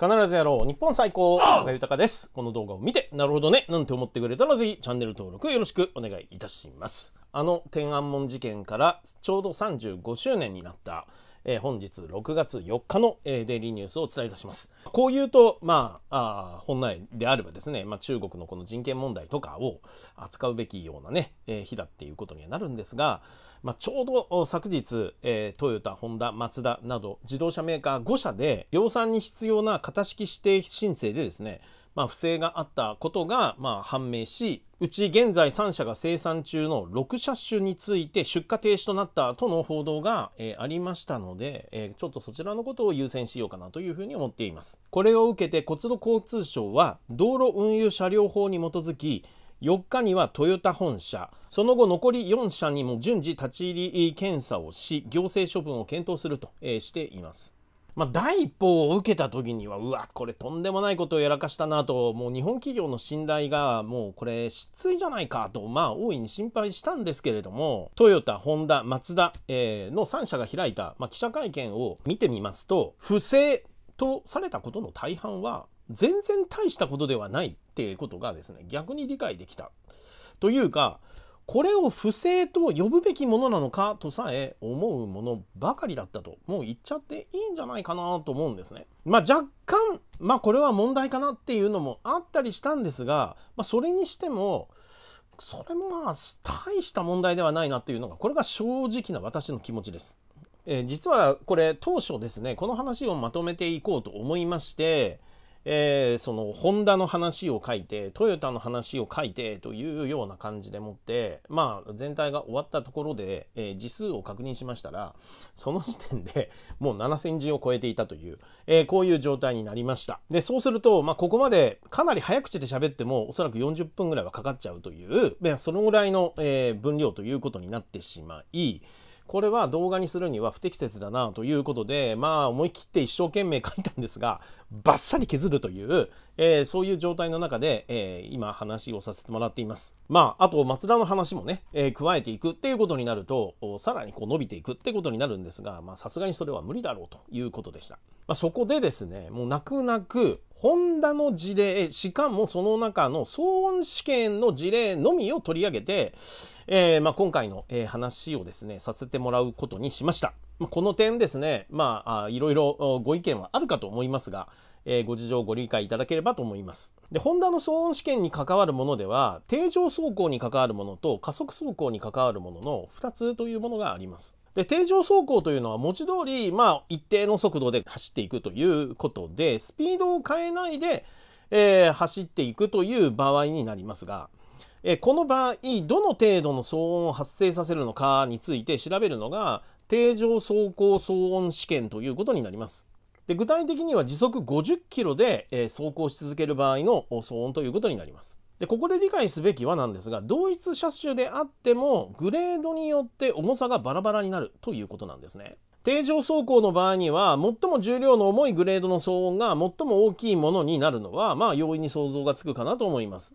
必ずやろう日本最高坂豊ですこの動画を見てなるほどねなんて思ってくれたらぜひチャンネル登録よろしくお願いいたしますあの天安門事件からちょうど35周年になったえー、本日6月4日の、えー、デイリーニュースをお伝えいたします。こういうと、まあ、あ本来であればですね、まあ、中国のこの人権問題とかを扱うべきようなね、えー、日だっていうことにはなるんですが、まあ、ちょうど昨日、えー、トヨタ、ホンダ、マツダなど自動車メーカー5社で量産に必要な型式指定申請でですね、まあ、不正があったことがま判明しうち現在3社が生産中の6車種について出荷停止となったとの報道が、えありましたので、えちょっとそちらのことを優先しようかなというふうに思っていますこれを受けて国土交通省は道路運輸車両法に基づき4日にはトヨタ本社その後残り4社にも順次立ち入り検査をし行政処分を検討すると、えしています。まあ、第一報を受けた時にはうわこれとんでもないことをやらかしたなともう日本企業の信頼がもうこれ失墜じゃないかとまあ大いに心配したんですけれどもトヨタホンダマツダ、えー、の3社が開いた、まあ、記者会見を見てみますと不正とされたことの大半は全然大したことではないっていうことがですね逆に理解できたというかこれを不正と呼ぶべきものなのかとさえ思うものばかりだったともう言っちゃっていいんじゃないかなと思うんですね。まあ、若干、まあ、これは問題かなっていうのもあったりしたんですが、まあ、それにしてもそれもまあ大した問題ではないなっていうのがこれが正直な私の気持ちです。えー、実はこれ当初ですねこの話をまとめていこうと思いましてえー、そのホンダの話を書いてトヨタの話を書いてというような感じでもってまあ全体が終わったところで、えー、字数を確認しましたらその時点でもう7,000字を超えていたという、えー、こういう状態になりましたでそうすると、まあ、ここまでかなり早口で喋ってもおそらく40分ぐらいはかかっちゃうというそのぐらいの、え分量ということになってしまいこれは動画にするには不適切だなということで、まあ思い切って一生懸命書いたんですが、バッサリ削るという、えー、そういう状態の中で、えー、今話をさせてもらっています。まあ、あと松田の話もね、えー、加えていくっていうことになると、さらにこう伸びていくってことになるんですが、まあさすがにそれは無理だろうということでした。まあ、そこでですね、もう泣く泣く、ホンダの事例、しかもその中の騒音試験の事例のみを取り上げて、えー、まあ、今回の、えー、話をですね、させてもらうことにしました。この点ですね、まあ、あいろいろご意見はあるかと思いますが、えー、ご事情ご理解いただければと思います。で、ホンダの騒音試験に関わるものでは、定常走行に関わるものと加速走行に関わるものの2つというものがあります。で、定常走行というのは文字通り、まあ、一定の速度で走っていくということで、スピードを変えないで、えー、走っていくという場合になりますが、えー、この場合、どの程度の騒音を発生させるのかについて調べるのが、定常走行騒音試験ということになります。で具体的には時速50キロで、えー、走行し続ける場合の騒音ということになります。でここで理解すべきはなんですが同一車種であってもグレードによって重さがバラバラになるということなんですね。定常走行の場合には最も重量の重いグレードの騒音が最も大きいものになるのはまあ容易に想像がつくかなと思います。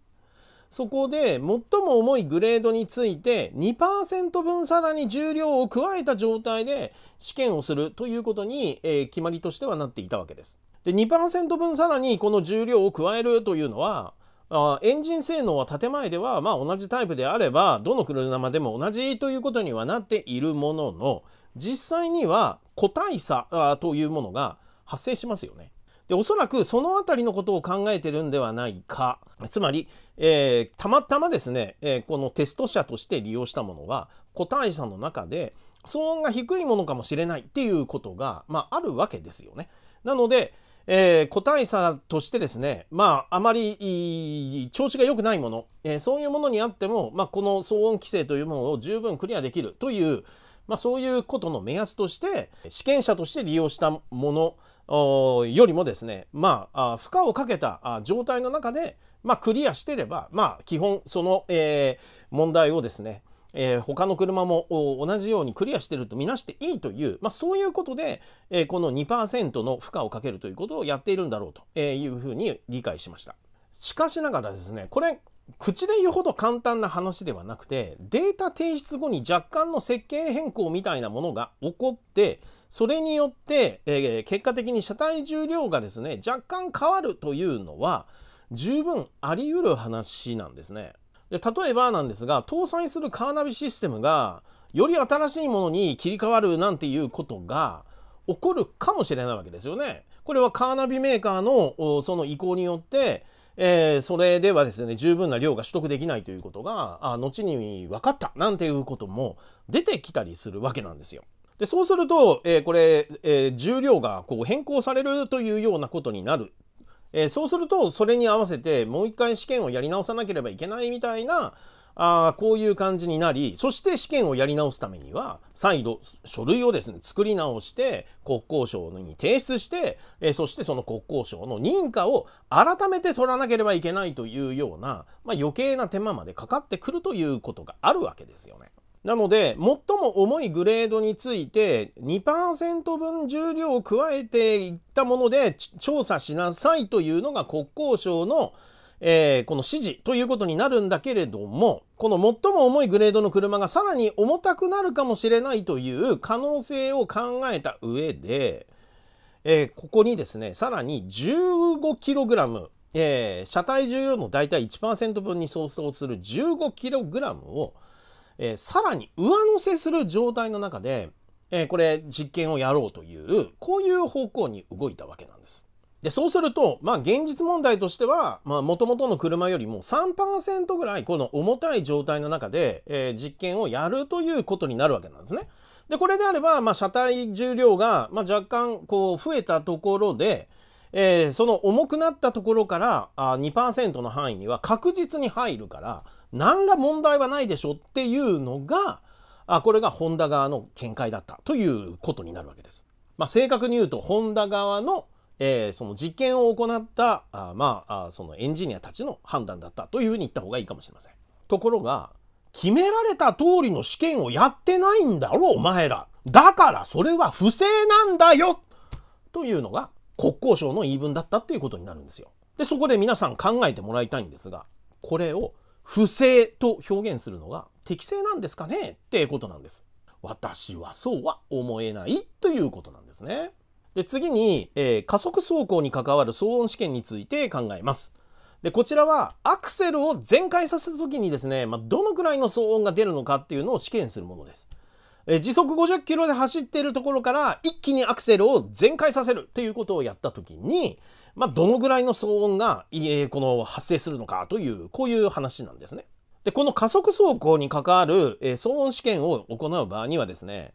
そこで最も重いグレードについて2%分さらに重量を加えた状態で試験をするということに、えー、決まりとしてはなっていたわけです。で2%分さらにこの重量を加えるというのはあエンジン性能は建前では、まあ、同じタイプであればどの車でも同じということにはなっているものの実際には個体差あというものが発生しますよね。でおそらくその辺りのことを考えてるんではないかつまり、えー、たまたまですね、えー、このテスト車として利用したものは個体差の中で騒音が低いものかもしれないっていうことが、まあ、あるわけですよね。なので、えー、個体差としてですね、まあ、あまり調子が良くないもの、えー、そういうものにあっても、まあ、この騒音規制というものを十分クリアできるという、まあ、そういうことの目安として試験者として利用したものよりもですね、まあ、負荷をかけた状態の中で、まあ、クリアしてれば、まあ、基本その、えー、問題をですねえー、他の車も同じようにクリアしてると見なしていいという、まあ、そういうことで、えー、この2%の負荷をかけるということをやっているんだろうというふうに理解しました。しかしながらですね、これ、口で言うほど簡単な話ではなくてデータ提出後に若干の設計変更みたいなものが起こってそれによって、えー、結果的に車体重量がですね若干変わるというのは十分あり得る話なんですね。で例えばなんですが搭載するカーナビシステムがより新しいものに切り替わるなんていうことが起こるかもしれないわけですよね。これはカーナビメーカーのその意向によって、えー、それではですね十分な量が取得できないということがあ後に分かったなんていうことも出てきたりするわけなんですよ。でそうすると、えー、これ、えー、重量がこう変更されるというようなことになるえー、そうするとそれに合わせてもう一回試験をやり直さなければいけないみたいなあこういう感じになりそして試験をやり直すためには再度書類をですね作り直して国交省に提出して、えー、そしてその国交省の認可を改めて取らなければいけないというような、まあ、余計な手間までかかってくるということがあるわけですよね。なので、最も重いグレードについて2%分重量を加えていったもので調査しなさいというのが国交省の、えー、この指示ということになるんだけれども、この最も重いグレードの車がさらに重たくなるかもしれないという可能性を考えた上で、えー、ここにですね、さらに 15kg、えー、車体重量の大体1%分に相当する 15kg をえー、さらに上乗せする状態の中で、えー、これ実験をやろうというこういう方向に動いたわけなんです。でそうすると、まあ、現実問題としてはもともとの車よりも3%ぐらいこの重たい状態の中で、えー、実験をやるということになるわけなんですね。でこれであれば、まあ、車体重量が、まあ、若干こう増えたところで、えー、その重くなったところからあ2%の範囲には確実に入るから何ら問題はないでしょっていうのがあこれがホンダ側の見解だったということになるわけです。まあ、正確に言うとホンダ側の、えー、その実験を行ったあ、まあ、あそのエンジニアたちの判断だったというふうに言った方がいいかもしれません。ところが決められた通りの試験をやってないんだろうお前らだからそれは不正なんだよというのが国交省の言い分だったっていうことになるんですよ。で、そこで皆さん考えてもらいたいんですが、これを不正と表現するのが適正なんですかねっていうことなんです。私はそうは思えないということなんですね。で次に、えー、加速走行に関わる騒音試験について考えます。でこちらはアクセルを全開させた時にですね、まあ、どのくらいの騒音が出るのかっていうのを試験するものです。時速50キロで走っているところから一気にアクセルを全開させるっていうことをやった時に、まあ、どのぐらいの騒音が、えこの発生するのかというこういう話なんですね。でこの加速走行に関わる、え騒音試験を行う場合にはですね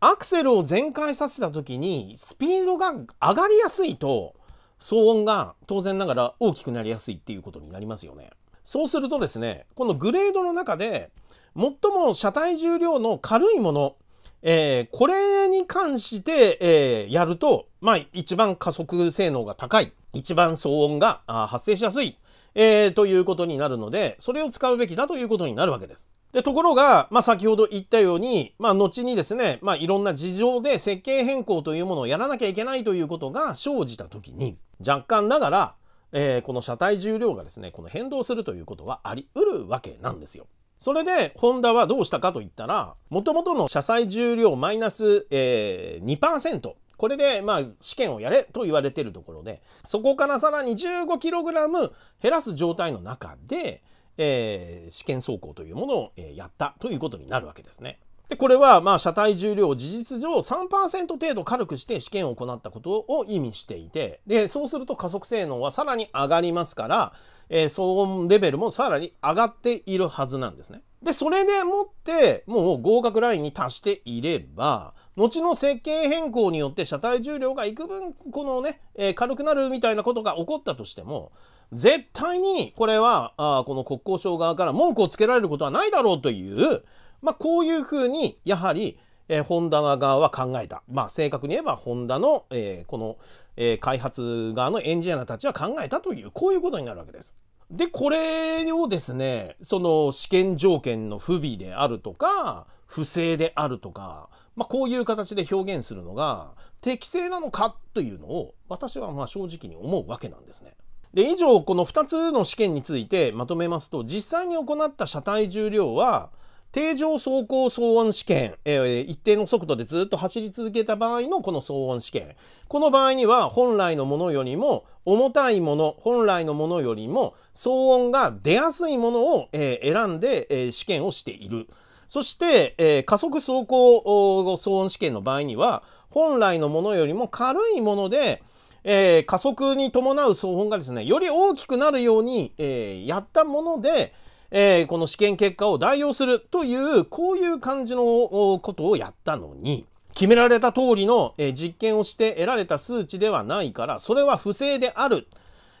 アクセルを全開させた時にスピードが上がりやすいと騒音が当然ながら大きくなりやすいっていうことになりますよね。そうするとですねこのグレードの中で最も車体重量の軽いもの、えー、これに関して、えー、やると、まあ、一番加速性能が高い、一番騒音が発生しやすい、えー、ということになるので、それを使うべきだということになるわけです。でところが、まあ、先ほど言ったように、まあ、後にですね、まあ、いろんな事情で設計変更というものをやらなきゃいけないということが生じた時に若干ながら、えー、この車体重量がですねこの変動するということはあり得るわけなんですよ。それで、ホンダはどうしたかといったら、もともとの車載重量マイナス、えー、2%。これで、まあ、試験をやれと言われてるところで、そこからさらに 15kg 減らす状態の中で、えー、試験走行というものを、えー、やったということになるわけですね。でこれはまあ車体重量を事実上3%程度軽くして試験を行ったことを意味していてでそうすると加速性能はさらに上がりますから、えー、騒音レベルもさらに上がっているはずなんですね。でそれでもってもう合格ラインに達していれば後の設計変更によって車体重量が幾分このね、えー、軽くなるみたいなことが起こったとしても絶対にこれはあこの国交省側から文句をつけられることはないだろうというまあ、こういうふうにやはり、えー、ホンダ側は考えた、まあ、正確に言えばホンダの、えー、この、えー、開発側のエンジニアたちは考えたというこういうことになるわけです。でこれをですねその試験条件の不備であるとか不正であるとか、まあ、こういう形で表現するのが適正なのかというのを私はまあ正直に思うわけなんですね。で以上この2つの試験についてまとめますと実際に行った車体重量は定常走行騒音試験、えー、一定の速度でずっと走り続けた場合のこの騒音試験。この場合には本来のものよりも重たいもの、本来のものよりも騒音が出やすいものを、えー、選んで、えー、試験をしている。そして、えー、加速走行騒音試験の場合には本来のものよりも軽いもので、えー、加速に伴う騒音がですね、より大きくなるように、えー、やったもので、えー、この試験結果を代用するというこういう感じのことをやったのに決められた通りの、えー、実験をして得られた数値ではないからそれは不正である、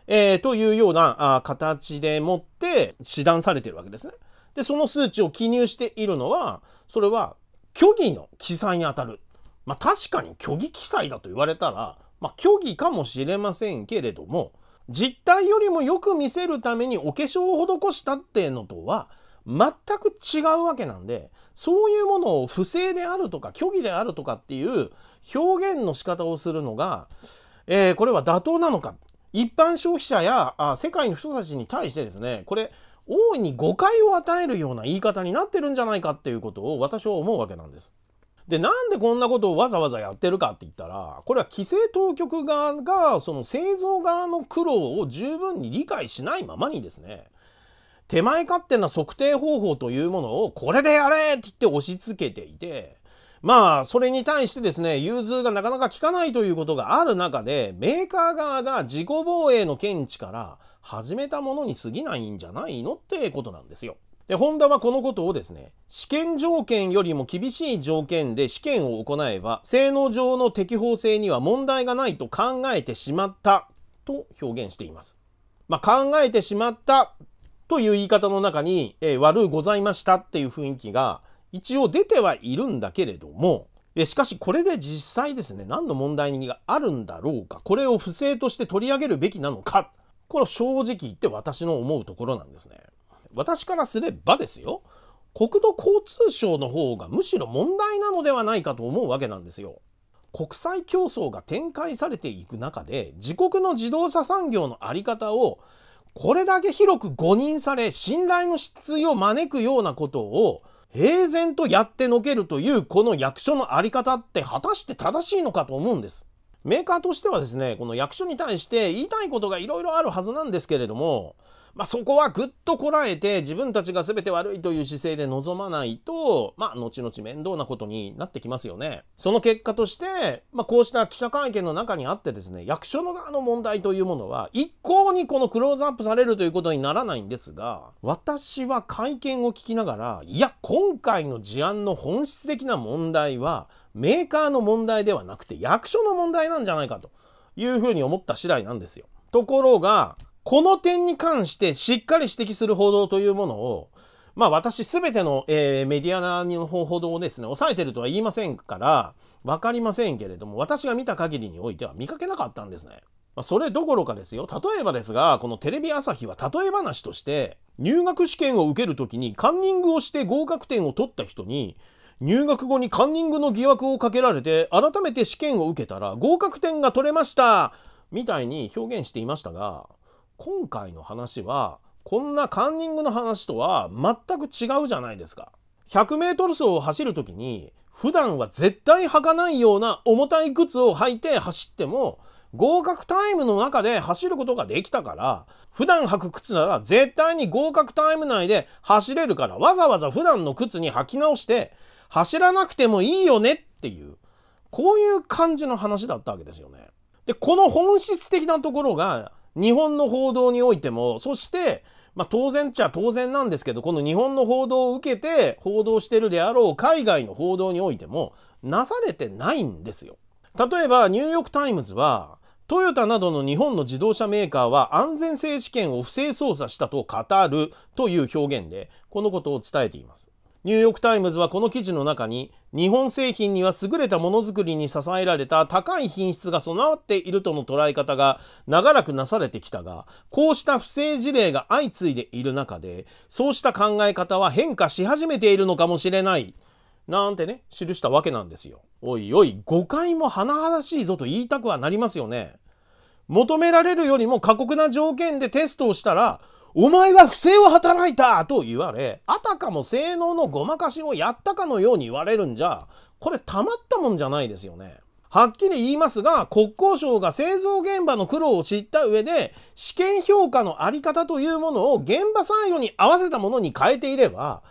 えー、というようなあ形でもって指断されてるわけですね。でその数値を記入しているのはそれは虚偽の記載にあたる。まあ確かに虚偽記載だと言われたら、まあ、虚偽かもしれませんけれども実態よりもよく見せるためにお化粧を施したっていうのとは全く違うわけなんでそういうものを不正であるとか虚偽であるとかっていう表現の仕方をするのが、えー、これは妥当なのか一般消費者やあ世界の人たちに対してですねこれ大いに誤解を与えるような言い方になってるんじゃないかっていうことを私は思うわけなんです。でなんでこんなことをわざわざやってるかって言ったらこれは規制当局側がその製造側の苦労を十分に理解しないままにですね手前勝手な測定方法というものをこれでやれって言って押し付けていてまあそれに対してですね融通がなかなか効かないということがある中でメーカー側が自己防衛の見地から始めたものに過ぎないんじゃないのってことなんですよ。でホンダはこのことをですね試験条件よりも厳しい条件で試験を行えば性能上の適法性には問題がないと考えてしまったと表現しています。まあ、考えてしまったという言い方の中に、えー、悪うございましたっていう雰囲気が一応出てはいるんだけれどもしかしこれで実際ですね何の問題があるんだろうかこれを不正として取り上げるべきなのかこれ正直言って私の思うところなんですね。私からすればですよ国土交通省の方がむしろ問題なのではないかと思うわけなんですよ。国際競争が展開されていく中で自国の自動車産業の在り方をこれだけ広く誤認され信頼の失墜を招くようなことを平然とやってのけるというこの役所の在り方って果たして正しいのかと思うんです。メーカーとしてはですねこの役所に対して言いたいことがいろいろあるはずなんですけれども、まあ、そこはぐっとこらえて自分たちが全て悪いという姿勢で臨まないと、まあ、後々面倒なことになってきますよね。その結果として、まあ、こうした記者会見の中にあってですね役所の側の問題というものは一向にこのクローズアップされるということにならないんですが私は会見を聞きながらいや今回の事案の本質的な問題はメーカーの問題ではなくて役所の問題なんじゃないかというふうに思った次第なんですよ。ところが、この点に関してしっかり指摘する報道というものを、まあ私全ての、えー、メディアの報道をですね、抑えてるとは言いませんから、分かりませんけれども、私が見た限りにおいては見かけなかったんですね。まそれどころかですよ。例えばですが、このテレビ朝日は例え話として、入学試験を受けるときにカンニングをして合格点を取った人に、入学後にカンニングの疑惑をかけられて改めて試験を受けたら合格点が取れましたみたいに表現していましたが今回の話はこんなカンニングの話とは全く違うじゃないですか。100m 走を走る時に普段は絶対履かないような重たい靴を履いて走っても合格タイムの中で走ることができたから普段履く靴なら絶対に合格タイム内で走れるからわざわざ普段の靴に履き直して走らなくてもいいよねっていう、こういう感じの話だったわけですよね。で、この本質的なところが、日本の報道においても、そして、まあ、当然っちゃ当然なんですけど、この日本の報道を受けて報道してるであろう海外の報道においても、なされてないんですよ。例えば、ニューヨークタイムズは、トヨタなどの日本の自動車メーカーは安全性試験を不正操作したと語るという表現で、このことを伝えています。ニューヨーク・タイムズはこの記事の中に日本製品には優れたものづくりに支えられた高い品質が備わっているとの捉え方が長らくなされてきたがこうした不正事例が相次いでいる中でそうした考え方は変化し始めているのかもしれないなんてね記したわけなんですよ。おいおい誤解も甚だしいぞと言いたくはなりますよね。求められるよりも過酷な条件でテストをしたらお前は不正を働いたと言われ、あたかも性能のごまかしをやったかのように言われるんじゃ、これたまったもんじゃないですよね。はっきり言いますが、国交省が製造現場の苦労を知った上で、試験評価の在り方というものを現場採用に合わせたものに変えていれば、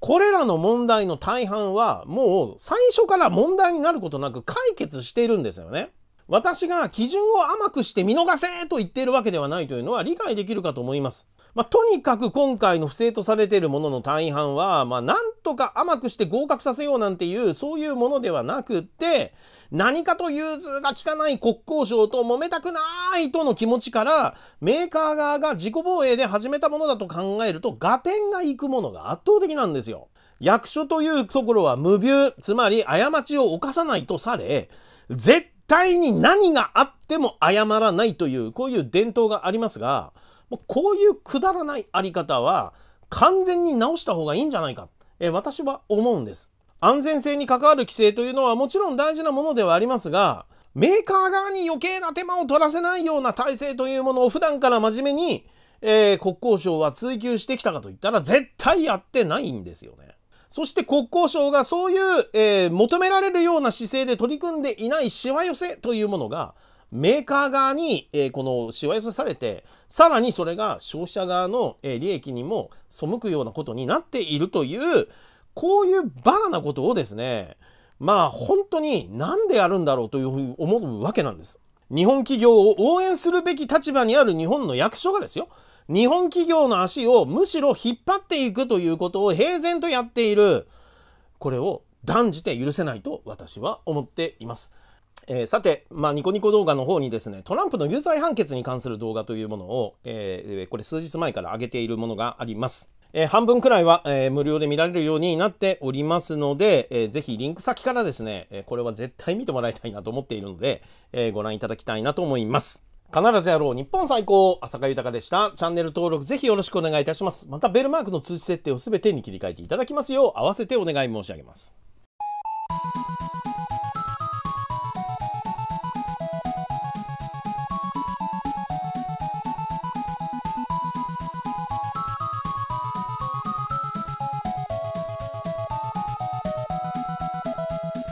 これらの問題の大半はもう最初から問題になることなく解決しているんですよね。私が基準を甘くして見逃せと言っているわけではないというのは理解できるかと思います。まあ、とにかく今回の不正とされているものの大半は、まあ、なんとか甘くして合格させようなんていうそういうものではなくって何かと融通が利かない国交省と揉めたくないとの気持ちからメーカー側が自己防衛で始めたものだと考えると合点がいくものが圧倒的なんですよ。役所というところは無病、つまり過ちを犯さないとされ絶対に何があっても謝らないというこういう伝統がありますがもうこういうくだらないあり方は完全に直した方がいいんじゃないか、え私は思うんです。安全性に関わる規制というのはもちろん大事なものではありますが、メーカー側に余計な手間を取らせないような体制というものを普段から真面目に、えー、国交省は追求してきたかといったら絶対やってないんですよね。そして国交省がそういう、えー、求められるような姿勢で取り組んでいないしわ寄せというものがメーカー側に、えー、このしわ寄せされて、さらにそれが消費者側の、えー、利益にも背くようなことになっているという、こういうバカなことをですね、まあ本当に何でやるんだろうというふうに思うわけなんです。日本企業を応援するべき立場にある日本の役所がですよ、日本企業の足をむしろ引っ張っていくということを平然とやっている、これを断じて許せないと私は思っています。えー、さて、まあ、ニコニコ動画の方にですね、トランプの有罪判決に関する動画というものを、えー、これ数日前から上げているものがあります。えー、半分くらいは、え無料で見られるようになっておりますので、えー、ぜひリンク先からですね、えこれは絶対見てもらいたいなと思っているので、えご覧いただきたいなと思います。必ずやろう日本最高浅香豊でしたチャンネル登録ぜひよろしくお願いいたしますまたベルマークの通知設定を全てに切り替えていただきますよう合わせてお願い申し上げます